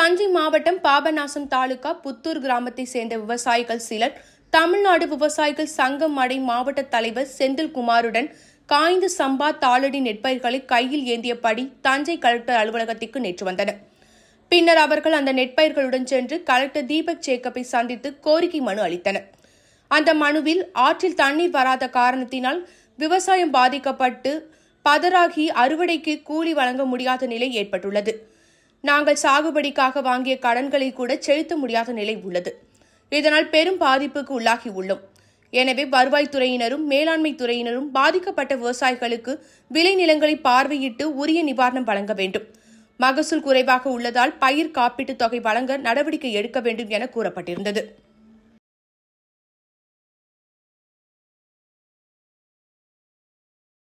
தஞ்சை மாவட்டம் பாபநாசம் தாலுகா புத்தூர் கிராமத்தை சேர்ந்த விவசாயிகள் சிலர் தமிழ்நாடு விவசாயிகள் சங்கம் மடை மாவட்ட தலைவர் செந்தில்குமாருடன் காய்ந்து சம்பா தாளடி நெற்பயிர்களை கையில் ஏந்தியபடி தஞ்சை கலெக்டர் அலுவலகத்திற்கு நேற்று வந்தனர் பின்னர் அவர்கள் அந்த நெற்பயிர்களுடன் சென்று கலெக்டர் தீபக் சேக்கப்பை சந்தித்து கோரிக்கை மனு அளித்தனர் அந்த மனுவில் ஆற்றில் தண்ணீர் வராத காரணத்தினால் விவசாயம் பாதிக்கப்பட்டு பதராகி அறுவடைக்கு கூலி வழங்க முடியாத நிலை ஏற்பட்டுள்ளது நாங்கள் சாகுபடிக்காக வாங்கிய கடன்களை கூட செலுத்த முடியாத நிலை உள்ளது இதனால் பெரும் பாதிப்புக்கு உள்ளாகி உள்ளோம் எனவே வருவாய்த்துறையினரும் மேலாண்மை துறையினரும் பாதிக்கப்பட்ட விவசாயிகளுக்கு விளை நிலங்களை பார்வையிட்டு உரிய நிவாரணம் வழங்க வேண்டும் மகசூல் குறைவாக உள்ளதால் பயிர் காப்பீட்டுத் தொகை வழங்க நடவடிக்கை எடுக்க வேண்டும் என கூறப்பட்டிருந்தது